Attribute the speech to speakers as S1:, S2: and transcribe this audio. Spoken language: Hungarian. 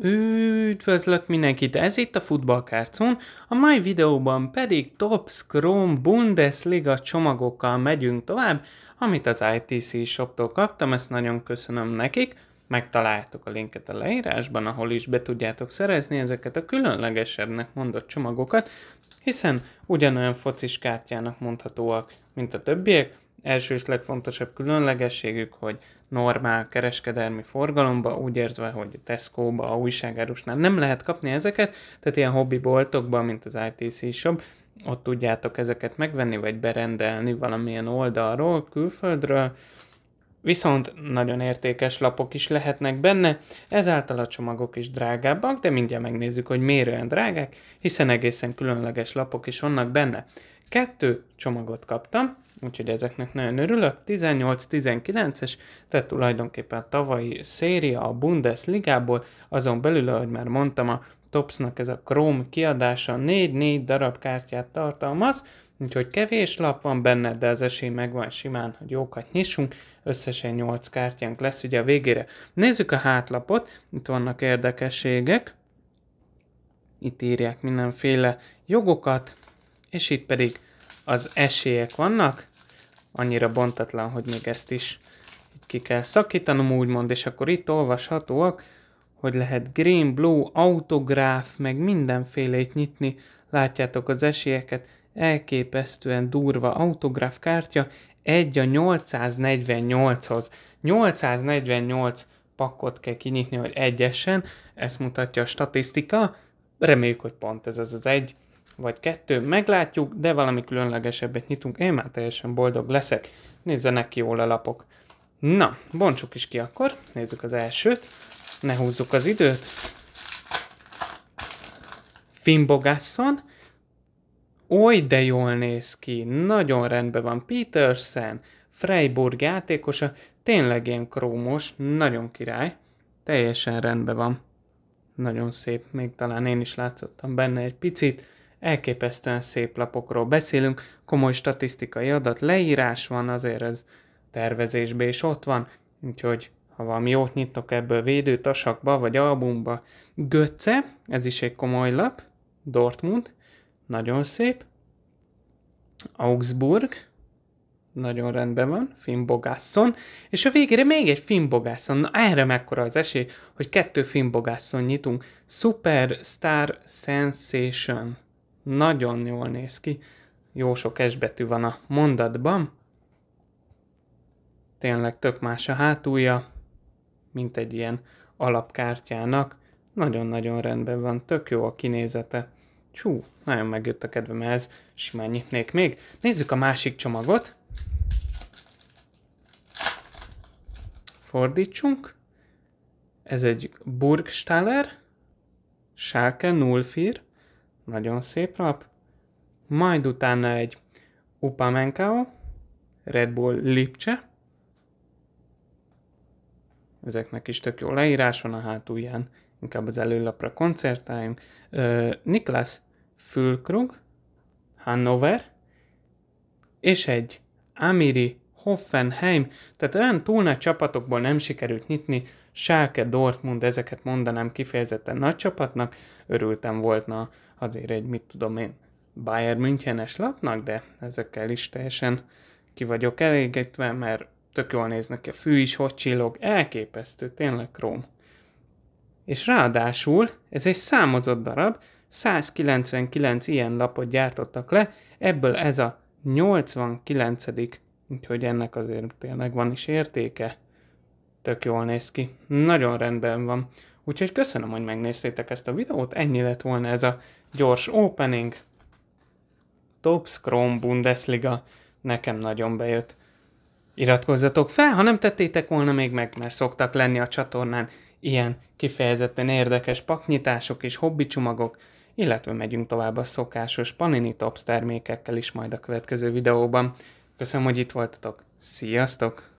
S1: Üdvözlök mindenkit, ez itt a Futballkárcon, a mai videóban pedig Top Scrum Bundesliga csomagokkal megyünk tovább, amit az ITC shoptól kaptam, ezt nagyon köszönöm nekik, megtaláljátok a linket a leírásban, ahol is be tudjátok szerezni ezeket a különlegesebbnek mondott csomagokat, hiszen ugyanolyan focis kártyának mondhatóak, mint a többiek, első és legfontosabb különlegességük, hogy normál kereskedelmi forgalomba, úgy érzve, hogy Tesco-ba, a újságárusnál nem lehet kapni ezeket, tehát ilyen hobbi boltokban, mint az ITC shop, ott tudjátok ezeket megvenni, vagy berendelni valamilyen oldalról, külföldről, viszont nagyon értékes lapok is lehetnek benne, ezáltal a csomagok is drágábbak, de mindjárt megnézzük, hogy miért olyan drágák, hiszen egészen különleges lapok is vannak benne. Kettő csomagot kaptam, úgyhogy ezeknek nagyon örülök. 18-19-es, tehát tulajdonképpen a tavalyi széria a Bundesligából, azon belül, ahogy már mondtam, a Topsnak ez a Chrome kiadása 4-4 darab kártyát tartalmaz, úgyhogy kevés lap van benne, de az esély megvan simán, hogy jókat nyissunk, összesen 8 kártyánk lesz ugye a végére. Nézzük a hátlapot, itt vannak érdekességek, itt írják mindenféle jogokat, és itt pedig az esélyek vannak, annyira bontatlan, hogy még ezt is ki kell szakítanom úgymond, és akkor itt olvashatóak, hogy lehet green, blue, autográf, meg mindenfélét nyitni. Látjátok az esélyeket, elképesztően durva autográf kártya, egy a 848-hoz. 848 pakkot kell kinyitni, hogy egyesen, ezt mutatja a statisztika. Reméljük, hogy pont ez az az egy vagy kettő, meglátjuk, de valami különlegesebbet nyitunk, én már teljesen boldog leszek. Nézzenek ki jól a lapok. Na, bontsuk is ki akkor, nézzük az elsőt, ne húzzuk az időt. Finbogasszon, oly de jól néz ki, nagyon rendben van. Petersen, Freiburg játékosa, tényleg ilyen krómos, nagyon király, teljesen rendben van. Nagyon szép, még talán én is látszottam benne egy picit elképesztően szép lapokról beszélünk, komoly statisztikai adat, leírás van, azért ez tervezésben is ott van, úgyhogy ha valami jót nyitok ebből védő tasakba vagy albumba. Götze, ez is egy komoly lap, Dortmund, nagyon szép. Augsburg, nagyon rendben van, Finn Bogasson, és a végére még egy Finn Bogasson, Na erre mekkora az esély, hogy kettő Finn Bogasson nyitunk. Superstar Sensation. Nagyon jól néz ki. Jó sok esbetű van a mondatban. Tényleg tök más a hátulja, mint egy ilyen alapkártyának. Nagyon-nagyon rendben van, tök jó a kinézete. Csú, nagyon megjött a kedvem ez, simán nyitnék még. Nézzük a másik csomagot. Fordítsunk. Ez egy Burgstaller, Schalke 04, nagyon szép lap, majd utána egy Upamenkao, Red Bull Lipcse, ezeknek is tök jó leírás van a hátulján, inkább az előlapra koncertáljunk, Niklas Fülkrug, Hannover, és egy Amiri Hoffenheim, tehát olyan túl nagy csapatokból nem sikerült nyitni, Schalke, Dortmund, ezeket mondanám kifejezetten nagy csapatnak, örültem volna azért egy, mit tudom én, Bayern Münchenes lapnak, de ezekkel is teljesen ki vagyok elégedve, mert tök jól néznek ki, a fű is hogy csillog, elképesztő, tényleg króm. És ráadásul ez egy számozott darab, 199 ilyen lapot gyártottak le, ebből ez a 89 úgyhogy ennek azért tényleg van is értéke. Tök jól néz ki. Nagyon rendben van. Úgyhogy köszönöm, hogy megnéztétek ezt a videót, ennyi lett volna ez a gyors opening. top Scrum Bundesliga nekem nagyon bejött. Iratkozzatok fel, ha nem tettétek volna még meg, mert szoktak lenni a csatornán ilyen kifejezetten érdekes paknyitások és hobbicsomagok, illetve megyünk tovább a szokásos Panini Tops termékekkel is majd a következő videóban. Köszönöm, hogy itt voltatok, sziasztok!